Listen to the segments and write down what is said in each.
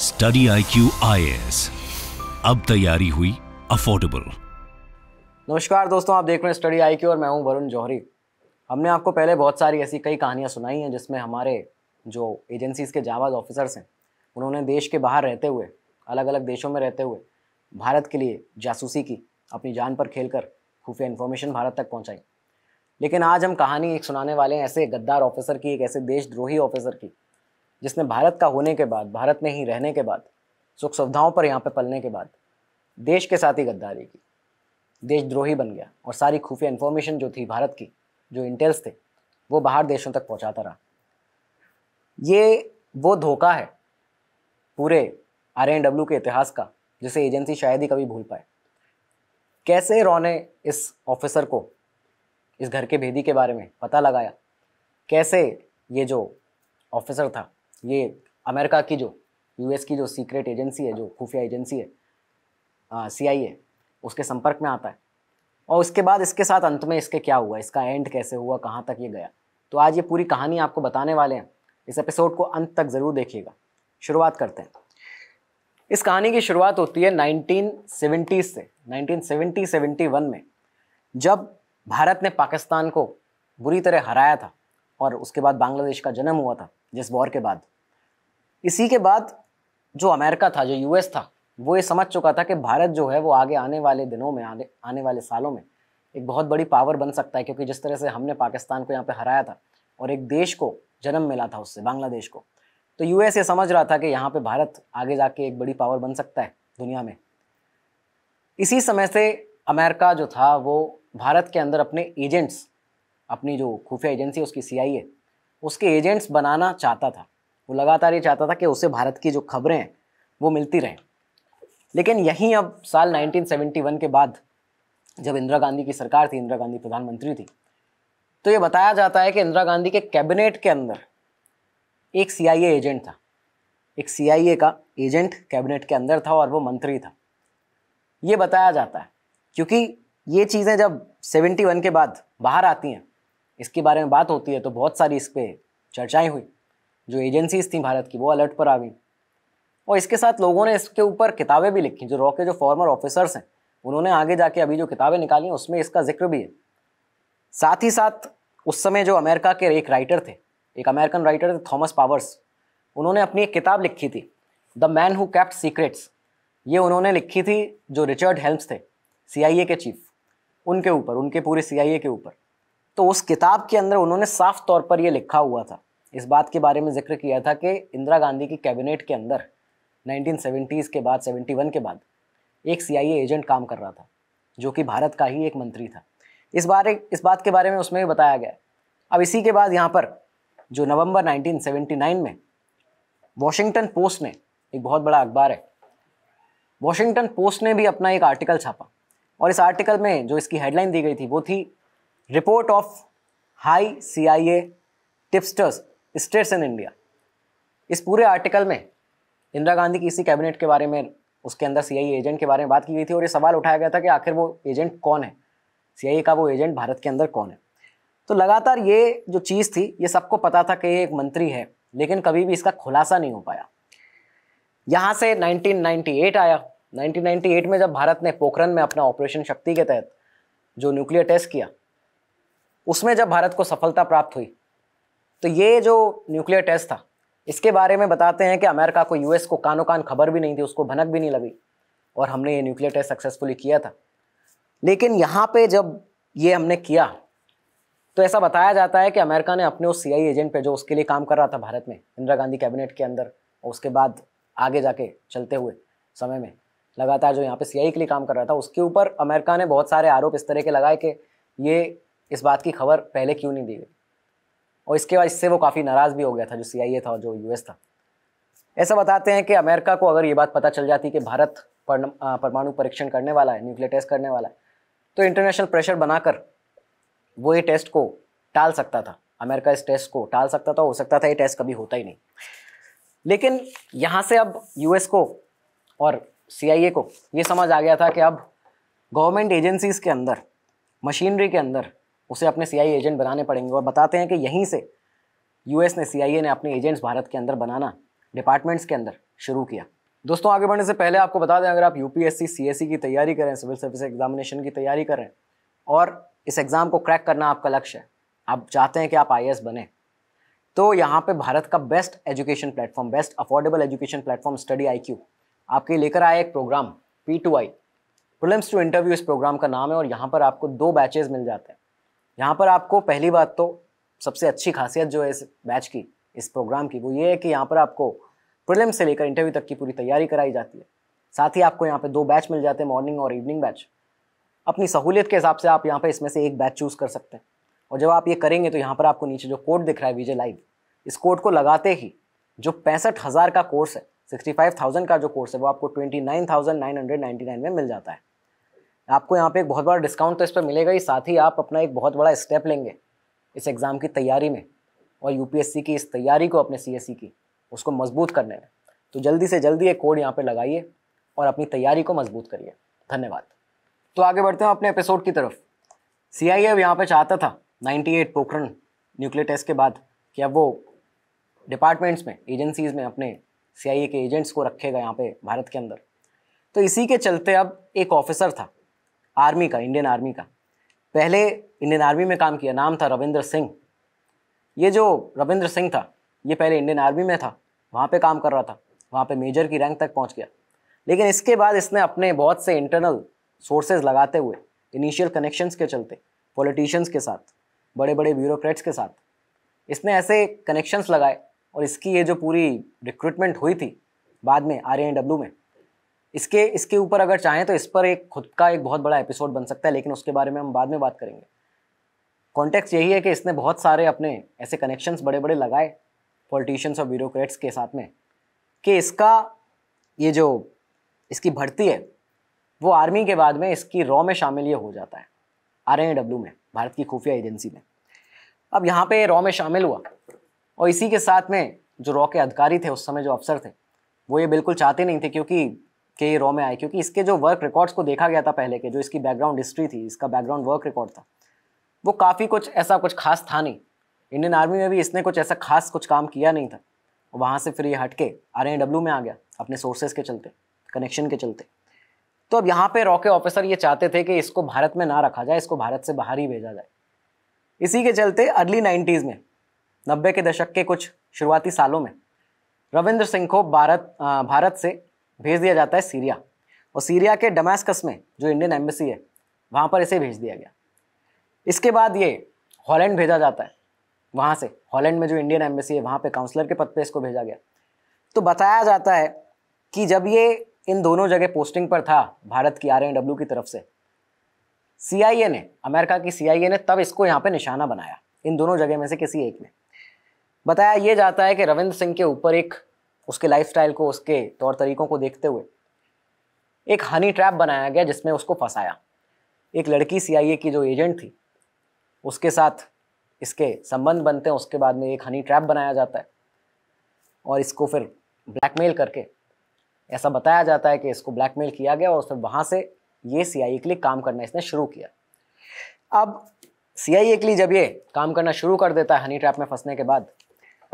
study I Q I S अब तैयारी हुई अफोर्डेबल नमस्कार दोस्तों आप देख रहे हैं स्टडी आई क्यू और मैं हूं वरुण जौहरी हमने आपको पहले बहुत सारी ऐसी कई कहानियां सुनाई हैं जिसमें हमारे जो एजेंसीज़ के जाबाज ऑफिसर्स हैं उन्होंने देश के बाहर रहते हुए अलग अलग देशों में रहते हुए भारत के लिए जासूसी की अपनी जान पर खेल कर खुफिया इन्फॉर्मेशन भारत तक पहुँचाई लेकिन आज हम कहानी एक सुनाने वाले हैं ऐसे गद्दार ऑफिसर की एक ऐसे देशद्रोही ऑफिसर की जिसने भारत का होने के बाद भारत में ही रहने के बाद सुख सुविधाओं पर यहाँ पर पलने के बाद देश के साथ ही गद्दारी की देशद्रोही बन गया और सारी खुफिया इन्फॉर्मेशन जो थी भारत की जो इंटेल्स थे वो बाहर देशों तक पहुँचाता रहा ये वो धोखा है पूरे आर एन डब्ल्यू के इतिहास का जिसे एजेंसी शायद ही कभी भूल पाए कैसे रॉने इस ऑफिसर को इस घर के भेदी के बारे में पता लगाया कैसे ये जो ऑफिसर था ये अमेरिका की जो यूएस की जो सीक्रेट एजेंसी है जो खुफिया एजेंसी है सी आई ए उसके संपर्क में आता है और उसके बाद इसके साथ अंत में इसके क्या हुआ इसका एंड कैसे हुआ कहाँ तक ये गया तो आज ये पूरी कहानी आपको बताने वाले हैं इस एपिसोड को अंत तक ज़रूर देखिएगा शुरुआत करते हैं इस कहानी की शुरुआत होती है नाइनटीन से नाइनटीन 71 में जब भारत ने पाकिस्तान को बुरी तरह हराया था और उसके बाद बांग्लादेश का जन्म हुआ था जिस वॉर के बाद इसी के बाद जो अमेरिका था जो यूएस था वो ये समझ चुका था कि भारत जो है वो आगे आने वाले दिनों में आगे आने वाले सालों में एक बहुत बड़ी पावर बन सकता है क्योंकि जिस तरह से हमने पाकिस्तान को यहाँ पे हराया था और एक देश को जन्म मिला था उससे बांग्लादेश को तो यूएस ये समझ रहा था कि यहाँ पे भारत आगे जाके एक बड़ी पावर बन सकता है दुनिया में इसी समय से अमेरिका जो था वो भारत के अंदर अपने एजेंट्स अपनी जो खुफिया एजेंसी उसकी सी उसके एजेंट्स बनाना चाहता था वो लगातार ये चाहता था कि उसे भारत की जो खबरें हैं वो मिलती रहें लेकिन यहीं अब साल 1971 के बाद जब इंदिरा गांधी की सरकार थी इंदिरा गांधी प्रधानमंत्री थी तो ये बताया जाता है कि इंदिरा गांधी के कैबिनेट के अंदर एक सी एजेंट था एक सी का एजेंट कैबिनेट के अंदर था और वो मंत्री था ये बताया जाता है क्योंकि ये चीज़ें जब 71 के बाद बाहर आती हैं इसके बारे में बात होती है तो बहुत सारी इस पर चर्चाएँ हुई जो एजेंसीज थी भारत की वो अलर्ट पर आ गई और इसके साथ लोगों ने इसके ऊपर किताबें भी लिखी जो रॉ के जो फॉर्मर ऑफिसर्स हैं उन्होंने आगे जाके अभी जो किताबें निकाली हैं उसमें इसका जिक्र भी है साथ ही साथ उस समय जो अमेरिका के एक राइटर थे एक अमेरिकन राइटर थे थॉमस पावर्स उन्होंने अपनी एक किताब लिखी थी the man who kept secrets ये उन्होंने लिखी थी जो रिचर्ड हेल्म्स थे सी के चीफ उनके ऊपर उनके पूरे सी के ऊपर तो उस किताब के अंदर उन्होंने साफ तौर पर यह लिखा हुआ था इस बात के बारे में जिक्र किया था कि इंदिरा गांधी की कैबिनेट के अंदर 1970s के बाद 71 के बाद एक सी एजेंट काम कर रहा था जो कि भारत का ही एक मंत्री था इस बारे इस बात के बारे में उसमें भी बताया गया अब इसी के बाद यहाँ पर जो नवंबर 1979 में वॉशिंगटन पोस्ट ने एक बहुत बड़ा अखबार है वॉशिंगटन पोस्ट ने भी अपना एक आर्टिकल छापा और इस आर्टिकल में जो इसकी हेडलाइन दी गई थी वो थी report of high CIA tipsters states in India इस पूरे आर्टिकल में इंदिरा गांधी की इसी कैबिनेट के बारे में उसके अंदर सी एजेंट के बारे में बात की गई थी और ये सवाल उठाया गया था कि आखिर वो एजेंट कौन है सी का वो एजेंट भारत के अंदर कौन है तो लगातार ये जो चीज़ थी ये सबको पता था कि ये एक मंत्री है लेकिन कभी भी इसका खुलासा नहीं हो पाया यहाँ से 1998 आया 1998 में जब भारत ने पोखरण में अपना ऑपरेशन शक्ति के तहत जो न्यूक्लियर टेस्ट किया उसमें जब भारत को सफलता प्राप्त हुई तो ये जो न्यूक्लियर टेस्ट था इसके बारे में बताते हैं कि अमेरिका को यूएस को कानो कान खबर भी नहीं थी उसको भनक भी नहीं लगी और हमने ये न्यूक्लियर टेस्ट सक्सेसफुली किया था लेकिन यहाँ पे जब ये हमने किया तो ऐसा बताया जाता है कि अमेरिका ने अपने उस सीआई एजेंट पे जो उसके लिए काम कर रहा था भारत में इंदिरा गांधी कैबिनेट के अंदर और उसके बाद आगे जाके चलते हुए समय में लगातार जो यहाँ पे सीआई के लिए काम कर रहा था उसके ऊपर अमेरिका ने बहुत सारे आरोप इस तरह के लगाए कि ये इस बात की खबर पहले क्यों नहीं दी गई और इसके बाद इससे वो काफ़ी नाराज़ भी हो गया था जो सी था और जो यू था ऐसा बताते हैं कि अमेरिका को अगर ये बात पता चल जाती कि भारत परमाणु परीक्षण करने वाला है न्यूक्लियर टेस्ट करने वाला है तो इंटरनेशनल प्रेशर बनाकर वो ये टेस्ट को टाल सकता था अमेरिका इस टेस्ट को टाल सकता था हो सकता था ये टेस्ट कभी होता ही नहीं लेकिन यहाँ से अब यूएस को और सीआईए को ये समझ आ गया था कि अब गवर्नमेंट एजेंसीज़ के अंदर मशीनरी के अंदर उसे अपने सी एजेंट बनाने पड़ेंगे और बताते हैं कि यहीं से यूएस ने सी ने अपने एजेंट्स भारत के अंदर बनाना डिपार्टमेंट्स के अंदर शुरू किया दोस्तों आगे बढ़ने से पहले आपको बता दें अगर आप यूपीएससी सीएससी e की तैयारी करें सिविल सर्विस एग्जामिनेशन की तैयारी करें और इस एग्ज़ाम को क्रैक करना आपका लक्ष्य है आप चाहते हैं कि आप आई बने तो यहाँ पे भारत का best education platform best affordable education platform study I आपके लेकर आया एक program P two I prelims to interview इस प्रोग्राम का नाम है और यहाँ पर आपको दो बैचेज मिल जाते हैं यहाँ पर आपको पहली बात तो सबसे अच्छी खासियत जो है इस बैच की इस प्रोग्राम की वो ये है कि यहाँ पर आपको प्रिलिम से लेकर इंटरव्यू तक की पूरी तैयारी कराई जाती है साथ ही आपको यहाँ पर दो बैच मिल जाते हैं मॉर्निंग और इवनिंग बैच अपनी सहूलियत के हिसाब से आप यहाँ पर इसमें से एक बैच चूज़ कर सकते हैं और जब आप ये करेंगे तो यहाँ पर आपको नीचे जो कोड दिख रहा है विजय लाइव इस कोड को लगाते ही जो पैंसठ हज़ार का कोर्स है सिक्सटी फाइव थाउजेंड का जो कोर्स है वो आपको twenty nine thousand nine hundred ninety nine में मिल जाता है आपको यहाँ पे एक बहुत बड़ा डिस्काउंट तो इस पर मिलेगा ही साथ ही आप अपना एक बहुत बड़ा स्टेप लेंगे इस एग्ज़ाम की तैयारी में और यू की इस तैयारी को अपने सी e की उसको मजबूत करने में तो जल्दी से जल्दी ये कोड यहाँ पर लगाइए और अपनी तैयारी को मजबूत करिए धन्यवाद तो आगे बढ़ते हैं अपने एपिसोड की तरफ सी आई अब यहाँ पर चाहता था 98 पोखरण न्यूक्लियर टेस्ट के बाद कि अब वो डिपार्टमेंट्स में एजेंसीज़ में अपने सी के एजेंट्स को रखेगा यहाँ पे भारत के अंदर तो इसी के चलते अब एक ऑफिसर था आर्मी का इंडियन आर्मी का पहले इंडियन आर्मी में काम किया नाम था रविंद्र सिंह ये जो रविंद्र सिंह था ये पहले इंडियन आर्मी में था वहाँ पे काम कर रहा था वहाँ पे मेजर की रैंक तक पहुँच गया लेकिन इसके बाद इसने अपने बहुत से इंटरनल सोर्सेज लगाते हुए इनिशियल कनेक्शंस के चलते पॉलिटिशियंस के साथ बड़े बड़े ब्यूरोक्रेट्स के साथ इसने ऐसे कनेक्शंस लगाए और इसकी ये जो पूरी रिक्रूटमेंट हुई थी बाद में आर में इसके इसके ऊपर अगर चाहें तो इस पर एक खुद का एक बहुत बड़ा एपिसोड बन सकता है लेकिन उसके बारे में हम बाद में बात करेंगे कॉन्टेक्स यही है कि इसने बहुत सारे अपने ऐसे कनेक्शंस बड़े बड़े लगाए पॉलिटिशियंस और ब्यूरोक्रेट्स के साथ में कि इसका ये जो इसकी भर्ती है वो आर्मी के बाद में इसकी रॉ में शामिल ये हो जाता है आर डब्ल्यू में भारत की खुफिया एजेंसी में अब यहाँ पे रॉ में शामिल हुआ और इसी के साथ में जो रॉ के अधिकारी थे उस समय जो अफसर थे वो ये बिल्कुल चाहते नहीं थे क्योंकि के रॉ में आए क्योंकि इसके जो वर्क रिकॉर्ड्स को देखा गया था पहले के जो इसकी बैकग्राउंड हिस्ट्री थी इसका बैकग्राउंड वर्क रिकॉर्ड था वो काफ़ी कुछ ऐसा कुछ खास था नहीं इंडियन आर्मी में भी इसने कुछ ऐसा खास कुछ काम किया नहीं था वहाँ से फिर ये हट के आर में आ गया अपने सोर्सेज के चलते कनेक्शन के चलते तो अब यहाँ पे रॉ के ऑफिसर ये चाहते थे कि इसको भारत में ना रखा जाए इसको भारत से बाहर ही भेजा जाए इसी के चलते अर्ली नाइन्टीज़ में नब्बे के दशक के कुछ शुरुआती सालों में रविंद्र सिंह को भारत भारत से भेज दिया जाता है सीरिया और सीरिया के डमास्कस में जो इंडियन एम्बेसी है वहाँ पर इसे भेज दिया गया इसके बाद ये हॉलैंड भेजा जाता है वहाँ से हॉलैंड में जो इंडियन एम्बेसी है वहाँ पर काउंसलर के पद पर इसको भेजा गया तो बताया जाता है कि जब ये इन दोनों जगह पोस्टिंग पर था भारत की आर डब्ल्यू की तरफ से सी ने अमेरिका की सी ने तब इसको यहाँ पर निशाना बनाया इन दोनों जगह में से किसी एक में बताया ये जाता है कि रविंद्र सिंह के ऊपर एक उसके लाइफस्टाइल को उसके तौर तरीकों को देखते हुए एक हनी ट्रैप बनाया गया जिसमें उसको फंसाया एक लड़की सीआईए की जो एजेंट थी उसके साथ इसके संबंध बनते हैं उसके बाद में एक हनी ट्रैप बनाया जाता है और इसको फिर ब्लैकमेल करके ऐसा बताया जाता है कि इसको ब्लैकमेल किया गया और फिर वहाँ से ये सीआईए के लिए काम करना इसने शुरू किया अब सीआईए के लिए जब ये काम करना शुरू कर देता है हनी ट्रैप में फंसने के बाद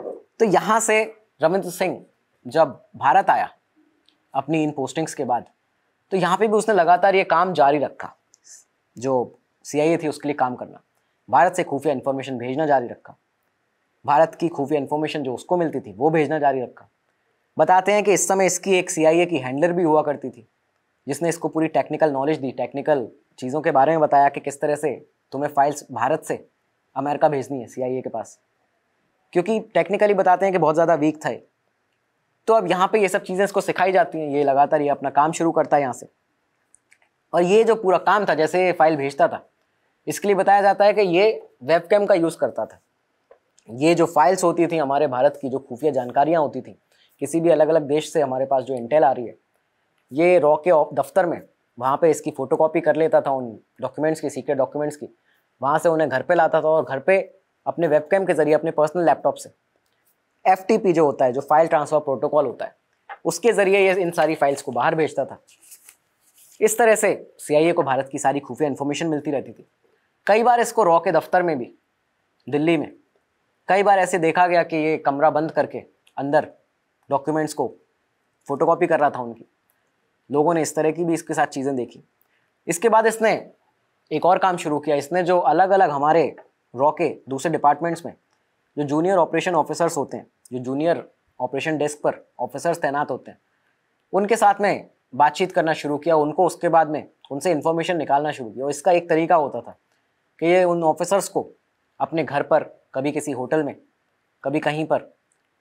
तो यहाँ से रविंद्र सिंह जब भारत आया अपनी इन पोस्टिंग्स के बाद तो यहाँ पे भी उसने लगातार ये काम जारी रखा जो सी थी उसके लिए काम करना भारत से खुफिया इन्फॉर्मेशन भेजना जारी रखा भारत की खुफिया इन्फॉर्मेशन जो उसको मिलती थी वो भेजना जारी रखा बताते हैं कि इस समय इसकी एक सी की हैंडलर भी हुआ करती थी जिसने इसको पूरी टेक्निकल नॉलेज दी टेक्निकल चीज़ों के बारे में बताया कि किस तरह से तुम्हें फाइल्स भारत से अमेरिका भेजनी है सी के पास क्योंकि टेक्निकली बताते हैं कि बहुत ज़्यादा वीक था तो अब यहाँ पे ये सब चीज़ें इसको सिखाई जाती हैं ये लगातार ये अपना काम शुरू करता है यहाँ से और ये जो पूरा काम था जैसे फाइल भेजता था इसके लिए बताया जाता है कि ये वेबकैम का यूज़ करता था ये जो फाइल्स होती थी हमारे भारत की जो खुफिया जानकारियाँ होती थी किसी भी अलग अलग देश से हमारे पास जो इंटेल आ रही है ये रॉ के दफ्तर में वहाँ पे इसकी फ़ोटोकॉपी कर लेता था उन डॉक्यूमेंट्स की सीक्रेट डॉक्यूमेंट्स की वहाँ से उन्हें घर पे लाता था और घर पे अपने वेबकैम के ज़रिए अपने पर्सनल लैपटॉप से एफ जो होता है जो फाइल ट्रांसफर प्रोटोकॉल होता है उसके जरिए ये इन सारी फाइल्स को बाहर भेजता था इस तरह से सी को भारत की सारी खुफिया इन्फॉर्मेशन मिलती रहती थी कई बार इसको रॉ के दफ्तर में भी दिल्ली में कई बार ऐसे देखा गया कि ये कमरा बंद करके अंदर डॉक्यूमेंट्स को फोटोकॉपी कर रहा था उनकी लोगों ने इस तरह की भी इसके साथ चीज़ें देखी इसके बाद इसने एक और काम शुरू किया इसने जो अलग अलग हमारे रॉ के दूसरे डिपार्टमेंट्स में जो जूनियर ऑपरेशन ऑफिसर्स होते हैं जो जूनियर ऑपरेशन डेस्क पर ऑफिसर्स तैनात होते हैं उनके साथ में बातचीत करना शुरू किया उनको उसके बाद में उनसे इन्फॉर्मेशन निकालना शुरू किया और इसका एक तरीका होता था कि ये उन ऑफिसर्स को अपने घर पर कभी किसी होटल में कभी कहीं पर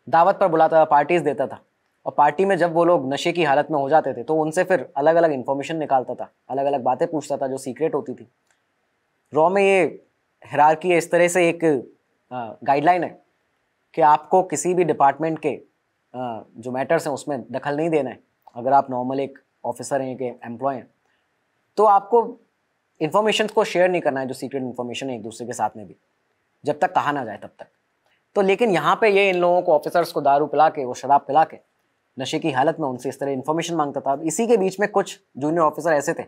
दावत पर बुलाता था पार्टीज़ देता था और पार्टी में जब वो लोग नशे की हालत में हो जाते थे तो उनसे फिर अलग अलग इन्फॉर्मेशन निकालता था अलग अलग बातें पूछता था जो सीक्रेट होती थी रॉ में ये हरारकी इस तरह से एक गाइडलाइन है कि आपको किसी भी डिपार्टमेंट के जो मैटर्स हैं उसमें दखल नहीं देना है अगर आप नॉर्मल एक ऑफिसर हैं कि एम्प्लॉय हैं तो आपको इन्फॉर्मेशन को शेयर नहीं करना है जो सीक्रेट इन्फॉर्मेशन है एक दूसरे के साथ में भी जब तक कहा ना जाए तब तक तो लेकिन यहाँ पे ये इन लोगों को ऑफिसर्स को दारू पिला के वो शराब पिला के नशे की हालत में उनसे इस तरह इन्फॉर्मेशन मांगता था इसी के बीच में कुछ जूनियर ऑफिसर ऐसे थे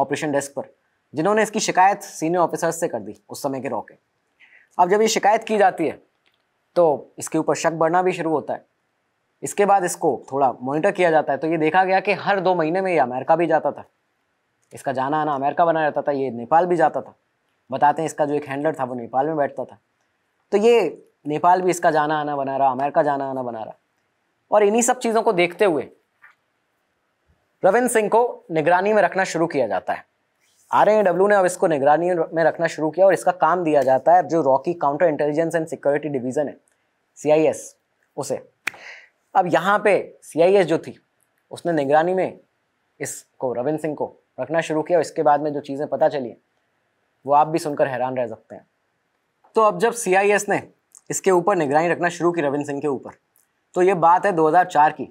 ऑपरेशन डेस्क पर जिन्होंने इसकी शिकायत सीनियर ऑफिसर्स से कर दी उस समय के रॉके अब जब ये शिकायत की जाती है तो इसके ऊपर शक बढ़ना भी शुरू होता है इसके बाद इसको थोड़ा मॉनिटर किया जाता है तो ये देखा गया कि हर दो महीने में ये अमेरिका भी जाता था इसका जाना आना अमेरिका बना रहता था ये नेपाल भी जाता था बताते हैं इसका जो एक हैंडलर था वो नेपाल में बैठता था तो ये नेपाल भी इसका जाना आना बना रहा अमेरिका जाना आना बना रहा और इन्हीं सब चीज़ों को देखते हुए रविंद्र सिंह को निगरानी में रखना शुरू किया जाता है आर ने अब इसको निगरानी में रखना शुरू किया और इसका काम दिया जाता है जो रॉकी counter intelligence and security division है सी उसे अब यहाँ पे सी जो थी उसने निगरानी में इसको रविंद्र सिंह को रखना शुरू किया और इसके बाद में जो चीज़ें पता चली वो आप भी सुनकर हैरान रह सकते हैं तो अब जब सी ने इसके ऊपर निगरानी रखना शुरू की रविंद्र सिंह के ऊपर तो ये बात है 2004 की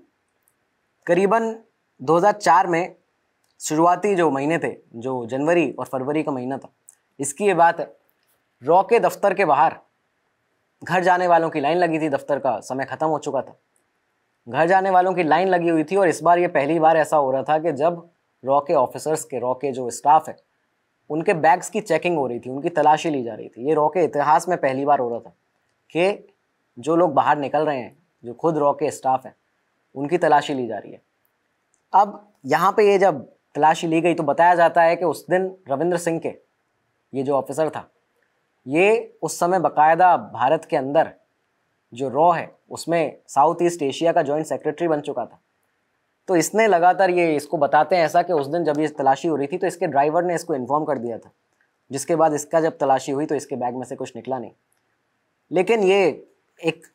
करीबन 2004 में शुरुआती जो महीने थे जो जनवरी और फरवरी का महीना था इसकी ये बात है रॉ के दफ्तर के बाहर घर जाने वालों की लाइन लगी थी दफ्तर का समय ख़त्म हो चुका था घर जाने वालों की लाइन लगी हुई थी और इस बार ये पहली बार ऐसा हो रहा था कि जब रॉ के ऑफिसर्स के रॉ के जो स्टाफ है उनके बैग्स की चेकिंग हो रही थी उनकी तलाशी ली जा रही थी ये रॉ के इतिहास में पहली बार हो रहा था कि जो लोग बाहर निकल रहे हैं जो खुद रॉ के स्टाफ हैं उनकी तलाशी ली जा रही है अब यहाँ पे ये जब तलाशी ली गई तो बताया जाता है कि उस दिन रविंद्र सिंह के ये जो ऑफिसर था ये उस समय बकायदा भारत के अंदर जो रॉ है उसमें साउथ ईस्ट एशिया का जॉइंट सेक्रेटरी बन चुका था तो इसने लगातार ये इसको बताते हैं ऐसा कि उस दिन जब ये तलाशी हो रही थी तो इसके ड्राइवर ने इसको इन्फॉर्म कर दिया था जिसके बाद इसका जब तलाशी हुई तो इसके बैग में से कुछ निकला नहीं लेकिन ये एक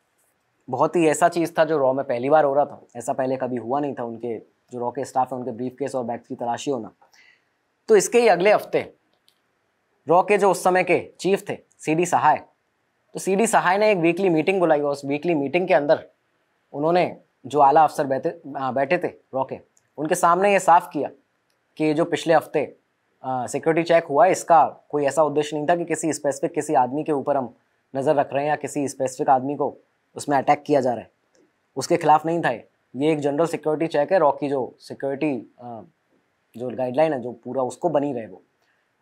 बहुत ही ऐसा चीज़ था जो रॉ में पहली बार हो रहा था ऐसा पहले कभी हुआ नहीं था उनके जो रॉ के स्टाफ है उनके ब्रीफ केस और बैग्स की तलाशी होना तो इसके ही अगले हफ्ते रॉ के जो उस समय के चीफ थे सीडी सहाय तो सीडी सहाय ने एक वीकली मीटिंग बुलाई और उस वीकली मीटिंग के अंदर उन्होंने जो आला अफसर बैठे बैठे थे रॉ के उनके सामने ये साफ किया कि जो पिछले हफ्ते सिक्योरिटी चेक हुआ इसका कोई ऐसा उद्देश्य नहीं था कि किसी स्पेसिफिक किसी आदमी के ऊपर हम नज़र रख रहे हैं या किसी स्पेसिफिक आदमी को उसमें अटैक किया जा रहा है उसके खिलाफ नहीं था ये ये एक जनरल सिक्योरिटी चेक है रॉ की जो सिक्योरिटी जो गाइडलाइन है जो पूरा उसको बनी रहे वो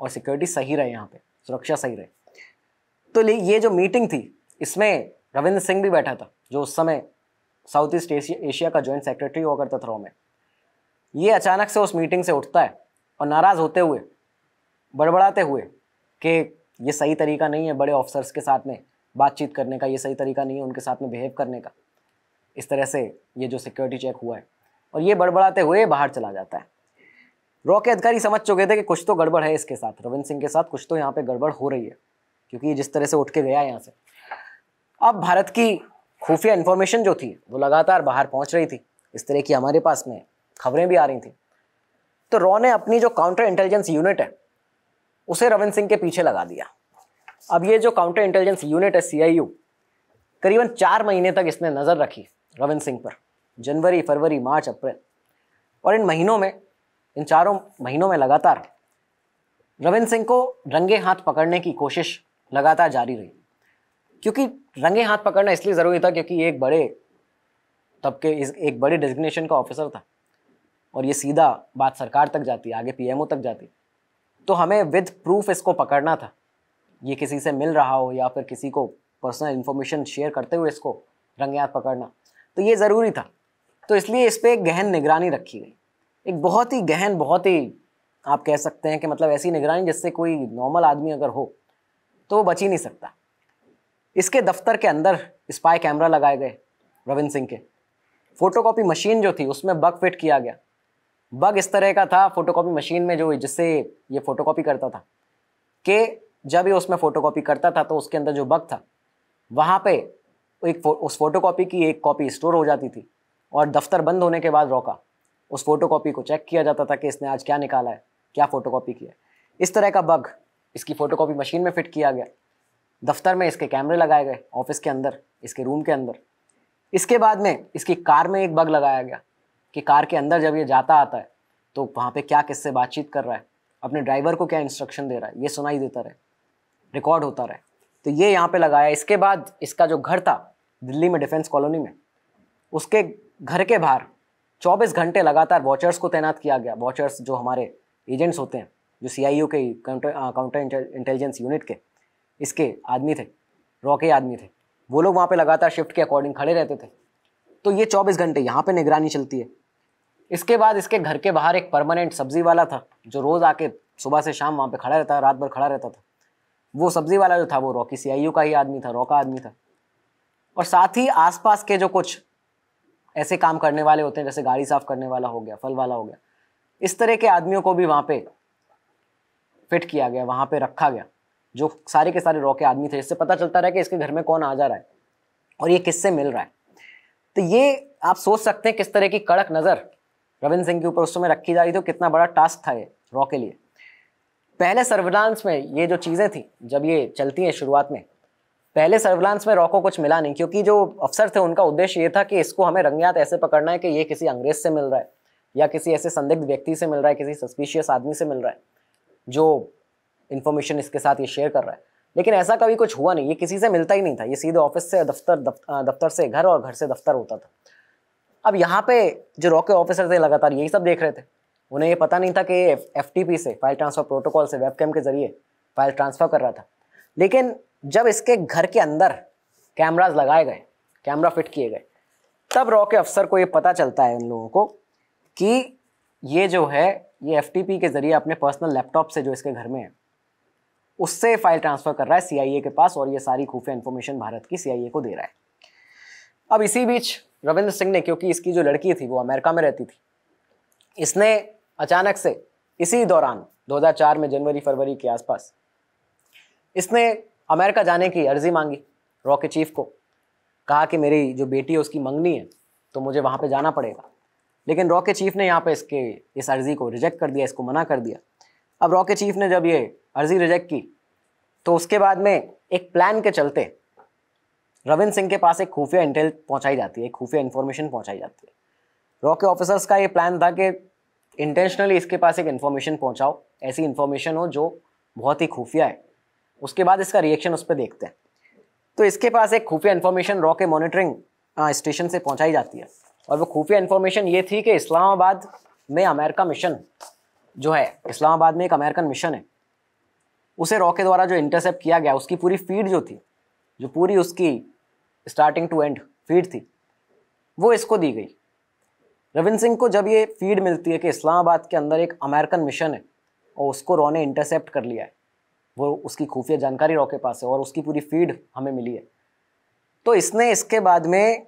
और सिक्योरिटी सही रहे यहाँ पे सुरक्षा सही रहे तो ये जो मीटिंग थी इसमें रविंद्र सिंह भी बैठा था जो उस समय साउथ ईस्ट एशिया एशिया का जॉइंट सेक्रेटरी हुआ करता था रॉ में ये अचानक से उस मीटिंग से उठता है और नाराज़ होते हुए बड़बड़ाते हुए कि ये सही तरीका नहीं है बड़े ऑफिसर्स के साथ में बातचीत करने का ये सही तरीका नहीं है उनके साथ में बिहेव करने का इस तरह से ये जो सिक्योरिटी चेक हुआ है और ये बड़बड़ाते हुए बाहर चला जाता है रॉ के अधिकारी समझ चुके थे कि कुछ तो गड़बड़ है इसके साथ रविंद्र सिंह के साथ कुछ तो यहाँ पे गड़बड़ हो रही है क्योंकि ये जिस तरह से उठ के गया है यहाँ से अब भारत की खुफिया इन्फॉर्मेशन जो थी वो लगातार बाहर पहुँच रही थी इस तरह की हमारे पास में खबरें भी आ रही थी तो रॉ ने अपनी जो काउंटर इंटेलिजेंस यूनिट है उसे रविंद्र सिंह के पीछे लगा दिया अब ये जो काउंटर इंटेलिजेंस यूनिट है सी करीबन चार महीने तक इसने नज़र रखी रविंद्र सिंह पर जनवरी फरवरी मार्च अप्रैल और इन महीनों में इन चारों महीनों में लगातार रविंद सिंह को रंगे हाथ पकड़ने की कोशिश लगातार जारी रही क्योंकि रंगे हाथ पकड़ना इसलिए ज़रूरी था क्योंकि एक बड़े तबके इस एक बड़े डेजिग्नेशन का ऑफिसर था और ये सीधा बात सरकार तक जाती आगे पीएमओ तक जाती तो हमें विद प्रूफ इसको पकड़ना था ये किसी से मिल रहा हो या फिर किसी को पर्सनल इन्फॉर्मेशन शेयर करते हुए इसको रंगे हाथ पकड़ना तो ये ज़रूरी था तो इसलिए इस पर एक गहन निगरानी रखी गई एक बहुत ही गहन बहुत ही आप कह सकते हैं कि मतलब ऐसी निगरानी जिससे कोई नॉर्मल आदमी अगर हो तो वो बच ही नहीं सकता इसके दफ्तर के अंदर स्पाई कैमरा लगाए गए रविंद्र सिंह के फोटोकॉपी मशीन जो थी उसमें बग फिट किया गया बग इस तरह का था फोटोकॉपी मशीन में जो जिससे ये फोटोकॉपी करता था कि जब ये उसमें फ़ोटोकॉपी करता था तो उसके अंदर जो बग था वहाँ पे एक फो उस फोटोकॉपी की एक कॉपी स्टोर हो जाती थी और दफ्तर बंद होने के बाद रोका उस फोटोकॉपी को चेक किया जाता था कि इसने आज क्या निकाला है क्या फ़ोटो कापी किया है इस तरह का बग इसकी फ़ोटोकॉपी मशीन में फिट किया गया दफ्तर में इसके कैमरे लगाए गए ऑफिस के अंदर इसके रूम के अंदर इसके बाद में इसकी कार में एक बग लगाया गया कि कार के अंदर जब ये जाता आता है तो वहाँ पे क्या किससे बातचीत कर रहा है अपने ड्राइवर को क्या इंस्ट्रक्शन दे रहा है ये सुनाई देता रहे रिकॉर्ड होता रहे तो ये यहाँ पे लगाया इसके बाद इसका जो घर था दिल्ली में डिफेंस कॉलोनी में उसके घर के बाहर 24 घंटे लगातार वॉचर्स को तैनात किया गया वॉचर्स जो हमारे एजेंट्स होते हैं जो यू के काउंटर इंटेलिजेंस यूनिट के इसके आदमी थे रॉ के आदमी थे वो लोग वहाँ पे लगातार शिफ्ट के अकॉर्डिंग खड़े रहते थे तो ये 24 घंटे यहाँ पे निगरानी चलती है इसके बाद इसके घर के बाहर एक परमानेंट सब्जी वाला था जो रोज़ आके सुबह से शाम वहाँ पे खड़ा रहता रात भर खड़ा रहता था वो सब्जी वाला जो था वो रॉकी की सी का ही आदमी था रॉका आदमी था और साथ ही आसपास के जो कुछ ऐसे काम करने वाले होते हैं जैसे गाड़ी साफ करने वाला हो गया फल वाला हो गया इस तरह के आदमियों को भी वहाँ पे फिट किया गया वहाँ पे रखा गया जो सारे के सारे रॉ के आदमी थे इससे पता चलता रहा कि इसके घर में कौन आ जा रहा है और ये किससे मिल रहा है तो ये आप सोच सकते हैं किस तरह की कड़क नज़र रविंद्र सिंह के ऊपर उस समय रखी जा रही थी तो कितना बड़ा टास्क था ये रॉ के लिए पहले सर्विलांस में ये जो चीज़ें थी जब ये चलती हैं शुरुआत में पहले सर्विलांस में रॉ को कुछ मिला नहीं क्योंकि जो अफसर थे उनका उद्देश्य ये था कि इसको हमें रंगयात ऐसे पकड़ना है कि ये किसी अंग्रेज से मिल रहा है या किसी ऐसे संदिग्ध व्यक्ति से मिल रहा है किसी सस्पिशियस आदमी से मिल रहा है जो इन्फॉर्मेशन इसके साथ ये शेयर कर रहा है लेकिन ऐसा कभी कुछ हुआ नहीं ये किसी से मिलता ही नहीं था ये सीधे ऑफिस से दफ्तर दफ्तर से घर और घर से दफ्तर होता था अब यहाँ पे जो रॉ के ऑफिसर थे लगातार यही सब देख रहे थे उन्हें ये पता नहीं था कि एफ से फाइल ट्रांसफ़र प्रोटोकॉल से वेबकैम के जरिए फाइल ट्रांसफ़र कर रहा था लेकिन जब इसके घर के अंदर कैमराज लगाए गए कैमरा फिट किए गए तब रॉ के अफसर को ये पता चलता है इन लोगों को कि ये जो है ये एफ के ज़रिए अपने पर्सनल लैपटॉप से जो इसके घर में है उससे फाइल ट्रांसफ़र कर रहा है सीआईए के पास और ये सारी खुफिया इन्फॉर्मेशन भारत की सीआईए को दे रहा है अब इसी बीच रविंद्र सिंह ने क्योंकि इसकी जो लड़की थी वो अमेरिका में रहती थी इसने अचानक से इसी दौरान 2004 में जनवरी फरवरी के आसपास इसने अमेरिका जाने की अर्ज़ी मांगी रॉ के चीफ को कहा कि मेरी जो बेटी है उसकी मंगनी है तो मुझे वहाँ पे जाना पड़ेगा लेकिन रॉ के चीफ ने यहाँ पे इसके इस अर्ज़ी को रिजेक्ट कर दिया इसको मना कर दिया अब रॉ के चीफ ने जब ये अर्ज़ी रिजेक्ट की तो उसके बाद में एक प्लान के चलते रविंद्र सिंह के पास एक खुफिया इंटेल पहुँचाई जाती है एक खुफिया इन्फॉर्मेशन पहुँचाई जाती है रॉ के ऑफिसर्स का ये प्लान था कि इंटेंशनली इसके पास एक इन्फॉर्मेशन पहुँचाओ ऐसी इन्फॉर्मेशन हो जो बहुत ही खुफिया है उसके बाद इसका रिएक्शन उस पर देखते हैं तो इसके पास एक खुफिया इन्फॉर्मेशन रॉ के मॉनिटरिंग स्टेशन से पहुंचाई जाती है और वो खुफिया इन्फॉर्मेशन ये थी कि इस्लामाबाद में अमेरिका मिशन जो है इस्लामाबाद में एक अमेरिकन मिशन है उसे रॉ के द्वारा जो इंटरसेप्ट किया गया उसकी पूरी फीड जो थी जो पूरी उसकी स्टार्टिंग टू एंड फीड थी वो इसको दी गई रविंद्र सिंह को जब ये फीड मिलती है कि इस्लामाबाद के अंदर एक अमेरिकन मिशन है और उसको रॉ ने इंटरसेप्ट कर लिया है वो उसकी खुफिया जानकारी रॉ के पास है और उसकी पूरी फीड हमें मिली है तो इसने इसके बाद में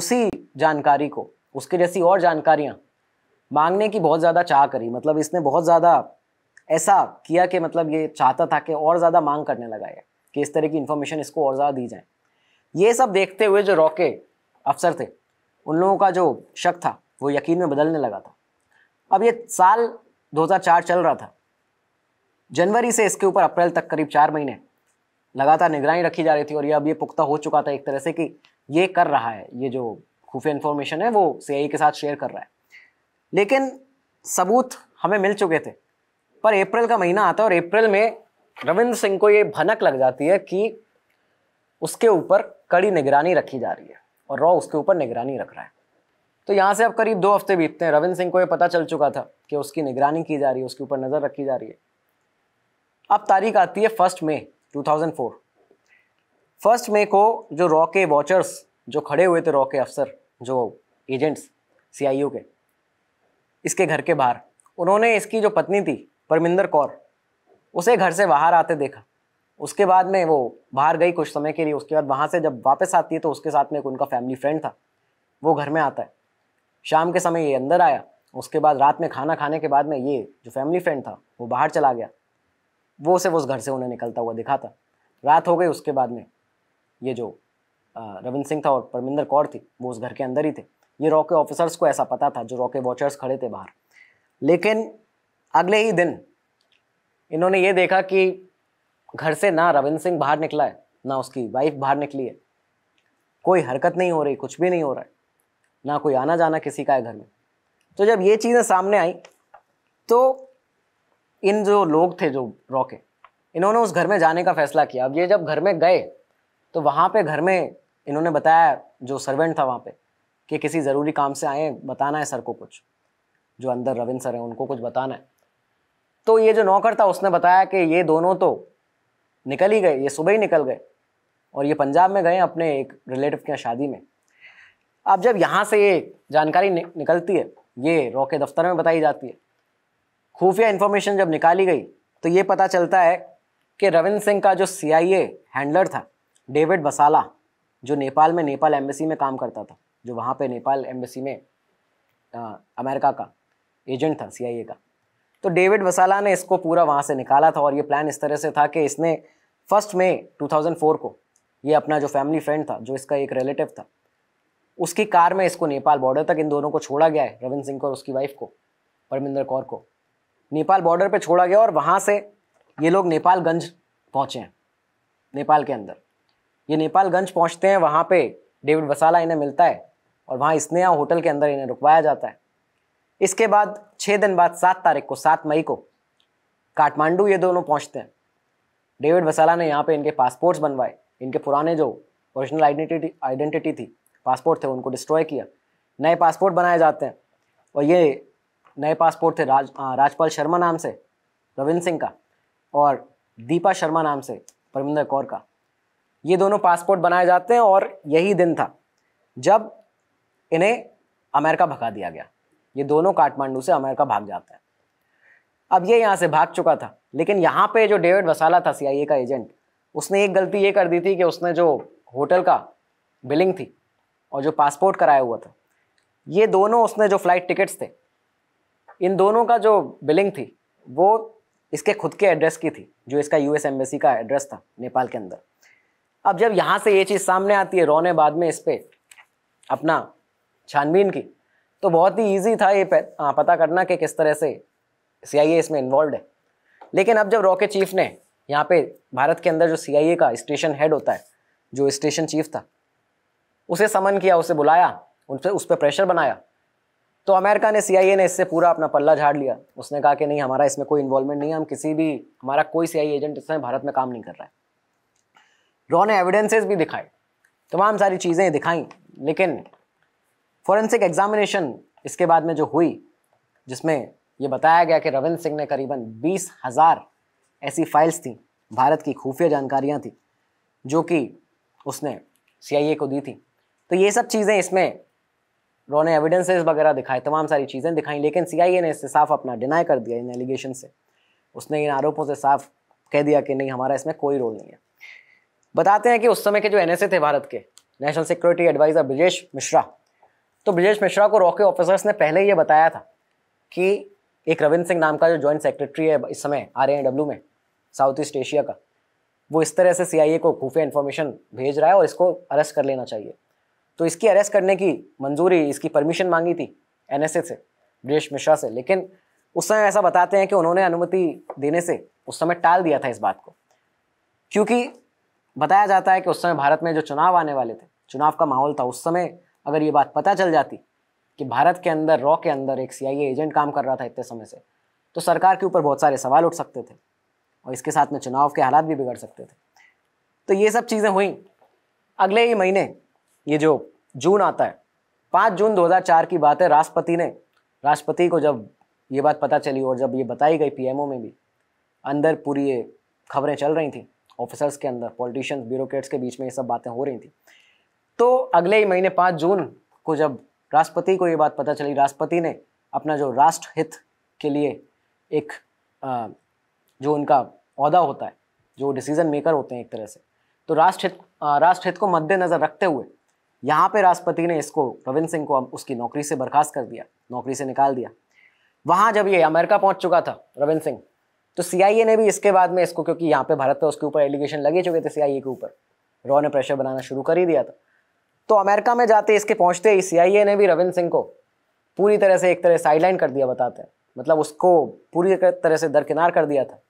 उसी जानकारी को उसके जैसी और जानकारियाँ मांगने की बहुत ज़्यादा चाह करी मतलब इसने बहुत ज़्यादा ऐसा किया कि मतलब ये चाहता था कि और ज़्यादा मांग करने लगा है कि इस तरह की इन्फॉर्मेशन इसको और ज़्यादा दी जाए ये सब देखते हुए जो रॉके अफसर थे उन लोगों का जो शक था वो यकीन में बदलने लगा था अब ये साल 2004 चल रहा था जनवरी से इसके ऊपर अप्रैल तक करीब चार महीने लगातार निगरानी रखी जा रही थी और ये अब ये पुख्ता हो चुका था एक तरह से कि ये कर रहा है ये जो खुफिया इन्फॉर्मेशन है वो सी के साथ शेयर कर रहा है लेकिन सबूत हमें मिल चुके थे पर अप्रैल का महीना आता है और अप्रैल में रविंद्र सिंह को ये भनक लग जाती है कि उसके ऊपर कड़ी निगरानी रखी जा रही है और रॉ उसके ऊपर निगरानी रख रहा है तो यहाँ से अब करीब दो हफ्ते बीतते हैं रविंद्र सिंह को ये पता चल चुका था कि उसकी निगरानी की जा रही है उसके ऊपर नज़र रखी जा रही है अब तारीख आती है फर्स्ट मई 2004 फर्स्ट मई को जो रॉ के वॉचर्स जो खड़े हुए थे रॉ के अफसर जो एजेंट्स सी के इसके घर के बाहर उन्होंने इसकी जो पत्नी थी परमिंदर कौर उसे घर से बाहर आते देखा उसके बाद में वो बाहर गई कुछ समय के लिए उसके बाद वहाँ से जब वापस आती है तो उसके साथ में एक उनका फैमिली फ्रेंड था वो घर में आता है शाम के समय ये अंदर आया उसके बाद रात में खाना खाने के बाद में ये जो फैमिली फ्रेंड था वो बाहर चला गया वो सिर्फ उस घर से उन्हें निकलता हुआ दिखा था रात हो गई उसके बाद में ये जो रविंद्र सिंह था और परमिंदर कौर थी वो उस घर के अंदर ही थे ये रॉके ऑफिसर्स को ऐसा पता था जो रॉके वॉचर्स खड़े थे बाहर लेकिन अगले ही दिन इन्होंने ये देखा कि घर से ना रविंद्र सिंह बाहर निकला है ना उसकी वाइफ बाहर निकली है कोई हरकत नहीं हो रही कुछ भी नहीं हो रहा है ना कोई आना जाना किसी का है घर में तो जब ये चीज़ें सामने आई तो इन जो लोग थे जो रॉके इन्होंने उस घर में जाने का फैसला किया अब ये जब घर में गए तो वहाँ पे घर में इन्होंने बताया जो सर्वेंट था वहाँ पे कि किसी ज़रूरी काम से आए बताना है सर को कुछ जो अंदर रविंद्र सर हैं उनको कुछ बताना है तो ये जो नौकर था उसने बताया कि ये दोनों तो निकल ही गए ये सुबह ही निकल गए और ये पंजाब में गए अपने एक रिलेटिव के शादी में अब जब यहाँ से ये जानकारी निकलती है ये रॉके दफ्तर में बताई जाती है खुफिया इन्फॉर्मेशन जब निकाली गई तो ये पता चलता है कि रविंद्र सिंह का जो सीआईए हैंडलर था डेविड बसाला जो नेपाल में नेपाल एम्बेसी में काम करता था जो वहाँ पे नेपाल एम्बेसी में आ, अमेरिका का एजेंट था सी का तो डेविड बसाला ने इसको पूरा वहाँ से निकाला था और ये प्लान इस तरह से था कि इसने फर्स्ट मई 2004 को ये अपना जो फैमिली फ्रेंड था जो इसका एक रिलेटिव था उसकी कार में इसको नेपाल बॉर्डर तक इन दोनों को छोड़ा गया है रविंद्र सिंह को और उसकी वाइफ को परमिंदर कौर को नेपाल बॉर्डर पे छोड़ा गया और वहाँ से ये लोग नेपालगंज पहुँचे हैं नेपाल के अंदर ये नेपालगंज पहुँचते हैं वहाँ पे डेविड वसाला इन्हें मिलता है और वहाँ स्नेहा होटल के अंदर इन्हें रुकवाया जाता है इसके बाद छः दिन बाद सात तारीख को सात मई को काठमांडू ये दोनों पहुँचते हैं डेविड वसाला ने यहाँ पे इनके पासपोर्ट्स बनवाए इनके पुराने जो ओरिजिनल आइडेंटिटी आइडेंटिटी थी पासपोर्ट थे उनको डिस्ट्रॉय किया नए पासपोर्ट बनाए जाते हैं और ये नए पासपोर्ट थे राज राजपाल शर्मा नाम से रविंद्र सिंह का और दीपा शर्मा नाम से परमिंदर कौर का ये दोनों पासपोर्ट बनाए जाते हैं और यही दिन था जब इन्हें अमेरिका भगा दिया गया ये दोनों काठमांडू से अमेरिका भाग जाते हैं अब ये यहाँ से भाग चुका था लेकिन यहाँ पे जो डेविड वसाला था सीआईए का एजेंट उसने एक गलती ये कर दी थी कि उसने जो होटल का बिलिंग थी और जो पासपोर्ट कराया हुआ था ये दोनों उसने जो फ्लाइट टिकट्स थे इन दोनों का जो बिलिंग थी वो इसके खुद के एड्रेस की थी जो इसका यूएस एम्बेसी का एड्रेस था नेपाल के अंदर अब जब यहाँ से ये चीज़ सामने आती है रॉ ने बाद में इस पर अपना छानबीन की तो बहुत ही ईजी था ये पता करना कि किस तरह से सी इसमें इन्वॉल्व है लेकिन अब जब रॉ के चीफ ने यहाँ पे भारत के अंदर जो सी का स्टेशन हेड होता है जो स्टेशन चीफ था उसे समन किया उसे बुलाया उन पर उस पर प्रेशर बनाया तो अमेरिका ने सीआईए ने इससे पूरा अपना पल्ला झाड़ लिया उसने कहा कि नहीं हमारा इसमें कोई इन्वॉल्वमेंट नहीं है हम किसी भी हमारा कोई सीआईए एजेंट इस समय भारत में काम नहीं कर रहा है रॉ ने एविडेंसेस भी दिखाए तमाम सारी चीज़ें दिखाई लेकिन फॉरेंसिक एग्जामिनेशन इसके बाद में जो हुई जिसमें ये बताया गया कि रविंद्र सिंह ने करीबन बीस हज़ार ऐसी फाइल्स थी भारत की खुफिया जानकारियाँ थी जो कि उसने सीआईए को दी थी तो ये सब चीज़ें इसमें उन्होंने एविडेंसेस वगैरह दिखाए तमाम सारी चीज़ें दिखाई लेकिन ए ने इससे साफ अपना डिनाई कर दिया इन एलिगेशन से उसने इन आरोपों से साफ कह दिया कि नहीं हमारा इसमें कोई रोल नहीं है बताते हैं कि उस समय के जो एन थे भारत के national security adviser Brajesh Mishra तो ब्रजेश मिश्रा को रॉके ऑफिसर्स ने पहले ये बताया था कि एक रविंद्र सिंह नाम का जो जॉइंट सेक्रेटरी है इस समय आर डब्ल्यू में साउथ ईस्ट एशिया का वो इस तरह से ए को खुफिया इन्फॉर्मेशन भेज रहा है और इसको अरेस्ट कर लेना चाहिए तो इसकी अरेस्ट करने की मंजूरी इसकी परमिशन मांगी थी एन से ब्रिजेश मिश्रा से लेकिन उस समय ऐसा बताते हैं कि उन्होंने अनुमति देने से उस समय टाल दिया था इस बात को क्योंकि बताया जाता है कि उस समय भारत में जो चुनाव आने वाले थे चुनाव का माहौल था उस समय अगर ये बात पता चल जाती कि भारत के अंदर रॉ के अंदर एक सी एजेंट काम कर रहा था इतने समय से तो सरकार के ऊपर बहुत सारे सवाल उठ सकते थे और इसके साथ में चुनाव के हालात भी बिगड़ सकते थे तो ये सब चीज़ें हुई अगले ही महीने ये जो जून आता है पाँच जून 2004 की बात है राष्ट्रपति ने राष्ट्रपति को जब ये बात पता चली और जब ये बताई गई पीएमओ में भी अंदर पूरी ये खबरें चल रही थी ऑफिसर्स के अंदर पॉलिटिशियंस ब्यूरोक्रेट्स के बीच में ये सब बातें हो रही थी तो अगले ही महीने पाँच जून को जब राष्ट्रपति को ये बात पता चली राष्ट्रपति ने अपना जो राष्ट्र हित के लिए एक आ, जो उनका अहदा होता है जो डिसीजन मेकर होते हैं एक तरह से तो राष्ट्र हित राष्ट्र हित को मद्देनज़र रखते हुए यहाँ पे राष्ट्रपति ने इसको प्रवीण सिंह को उसकी नौकरी से बर्खास्त कर दिया नौकरी से निकाल दिया वहाँ जब ये अमेरिका पहुँच चुका था रविंद्र सिंह तो सी ने भी इसके बाद में इसको क्योंकि यहाँ पे भारत पर उसके ऊपर एलिगेशन लगे चुके थे सी के ऊपर रॉ ने प्रेशर बनाना शुरू कर ही दिया था तो अमेरिका में जाते इसके पहुँचते ही सी ने भी रविंद्र सिंह को पूरी तरह से एक तरह साइडलाइन कर दिया बताते हैं मतलब उसको पूरी तरह से दरकिनार कर दिया था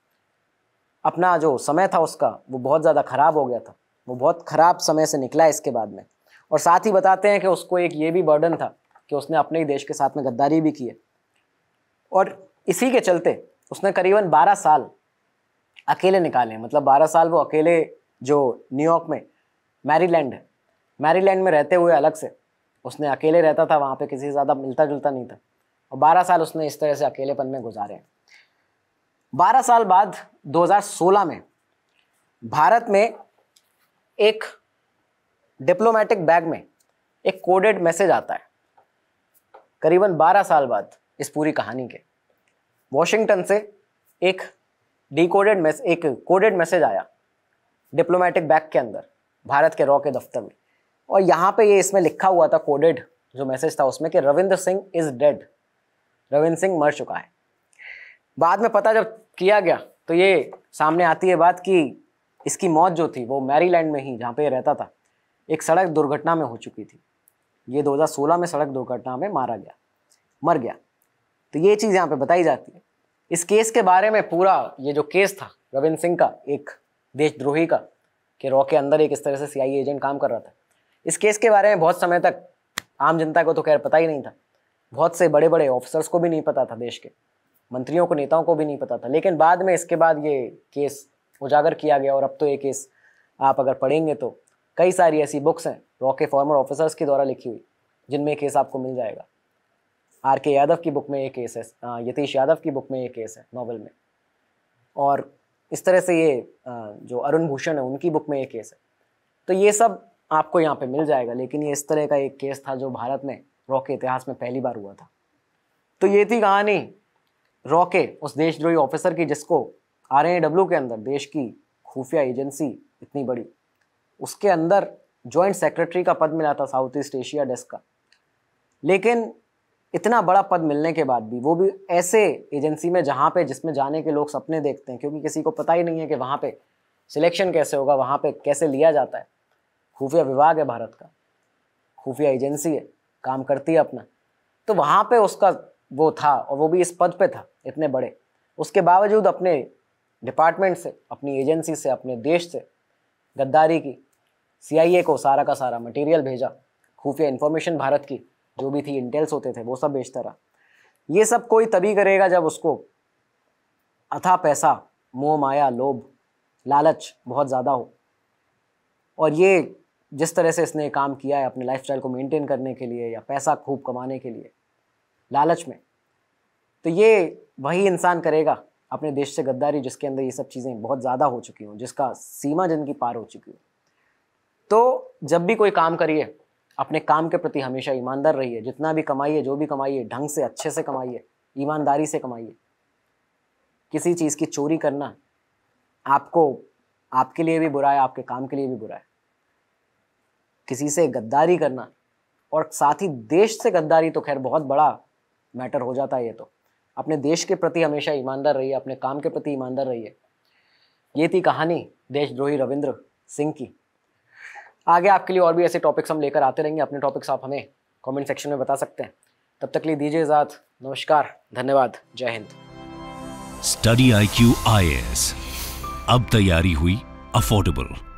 अपना जो समय था उसका वो बहुत ज़्यादा ख़राब हो गया था वो बहुत ख़राब समय से निकला इसके बाद में और साथ ही बताते हैं कि उसको एक ये भी बर्डन था कि उसने अपने ही देश के साथ में गद्दारी भी की है और इसी के चलते उसने करीबन 12 साल अकेले निकाले मतलब 12 साल वो अकेले जो न्यूयॉर्क में मैरीलैंड है मैरीलैंड में रहते हुए अलग से उसने अकेले रहता था वहाँ पे किसी से ज़्यादा मिलता जुलता नहीं था और 12 साल उसने इस तरह से अकेलेपन में गुजारे हैं बारह साल बाद 2016 में भारत में एक डिप्लोमेटिक बैग में एक कोडेड मैसेज आता है करीबन 12 साल बाद इस पूरी कहानी के वॉशिंगटन से एक डिकोडेड मैसेज एक कोडेड मैसेज आया डिप्लोमेटिक बैग के अंदर भारत के रॉ के दफ्तर में और यहाँ पे ये इसमें लिखा हुआ था कोडेड जो मैसेज था उसमें कि रविंद्र सिंह इज डेड रविंद्र सिंह मर चुका है बाद में पता जब किया गया तो ये सामने आती है बात कि इसकी मौत जो थी वो मैरीलैंड में ही जहाँ पे ये रहता था एक सड़क दुर्घटना में हो चुकी थी ये 2016 में सड़क दुर्घटना में मारा गया मर गया तो ये चीज़ यहाँ पे बताई जाती है इस केस के बारे में पूरा ये जो केस था रविंद्र सिंह का एक देशद्रोही का कि रॉ के अंदर एक इस तरह से सीआई एजेंट काम कर रहा था इस केस के बारे में बहुत समय तक आम जनता को तो खैर पता ही नहीं था बहुत से बड़े बड़े ऑफिसर्स को भी नहीं पता था देश के मंत्रियों को नेताओं को भी नहीं पता था लेकिन बाद में इसके बाद ये केस उजागर किया गया और अब तो ये केस आप अगर पढ़ेंगे तो कई सारी ऐसी बुक्स हैं रॉ के फॉर्मर ऑफिसर्स के द्वारा लिखी हुई जिनमें केस आपको मिल जाएगा आर के यादव की बुक में ये केस है यतीश यादव की बुक में ये केस है नॉवल में और इस तरह से ये जो अरुण भूषण है उनकी बुक में ये केस है तो ये सब आपको यहाँ पे मिल जाएगा लेकिन ये इस तरह का एक केस था जो भारत में रॉ के इतिहास में पहली बार हुआ था तो ये थी कहानी रॉ के उस देशद्रोही ऑफिसर की जिसको आर के अंदर देश की खुफिया एजेंसी इतनी बड़ी उसके अंदर जॉइंट सेक्रेटरी का पद मिला था साउथ ईस्ट एशिया डेस्क का लेकिन इतना बड़ा पद मिलने के बाद भी वो भी ऐसे एजेंसी में जहाँ पे जिसमें जाने के लोग सपने देखते हैं क्योंकि किसी को पता ही नहीं है कि वहाँ पे सिलेक्शन कैसे होगा वहाँ पे कैसे लिया जाता है खुफिया विभाग है भारत का खुफिया एजेंसी है काम करती है अपना तो वहाँ पे उसका वो था और वो भी इस पद पे था इतने बड़े उसके बावजूद अपने डिपार्टमेंट से अपनी एजेंसी से अपने देश से गद्दारी की सीआईए को सारा का सारा मटेरियल भेजा खुफिया इन्फॉर्मेशन भारत की जो भी थी इंटेल्स होते थे वो सब बेचता रहा ये सब कोई तभी करेगा जब उसको अथा पैसा मोह माया लोभ लालच बहुत ज़्यादा हो और ये जिस तरह से इसने काम किया है अपने लाइफस्टाइल को मेंटेन करने के लिए या पैसा खूब कमाने के लिए लालच में तो ये वही इंसान करेगा अपने देश से गद्दारी जिसके अंदर ये सब चीज़ें बहुत ज़्यादा हो चुकी हों जिसका सीमा जिनकी पार हो चुकी हो तो जब भी कोई काम करिए अपने काम के प्रति हमेशा ईमानदार रहिए जितना भी कमाइए जो भी कमाइए ढंग से अच्छे से कमाइए ईमानदारी से कमाइए किसी चीज़ की चोरी करना आपको आपके लिए भी बुरा है आपके काम के लिए भी बुरा है किसी से गद्दारी करना और साथ ही देश से गद्दारी तो खैर बहुत बड़ा मैटर हो जाता है ये तो अपने देश के प्रति हमेशा ईमानदार रहिए अपने काम के प्रति ईमानदार रहिए ये थी कहानी देशद्रोही रविंद्र सिंह की आगे आपके लिए और भी ऐसे टॉपिक्स हम लेकर आते रहेंगे अपने टॉपिक्स आप हमें कमेंट सेक्शन में बता सकते हैं तब तक लिए दीजिए इजाज़त नमस्कार धन्यवाद जय Hind study I Q I S अब तैयारी हुई अफोर्डेबल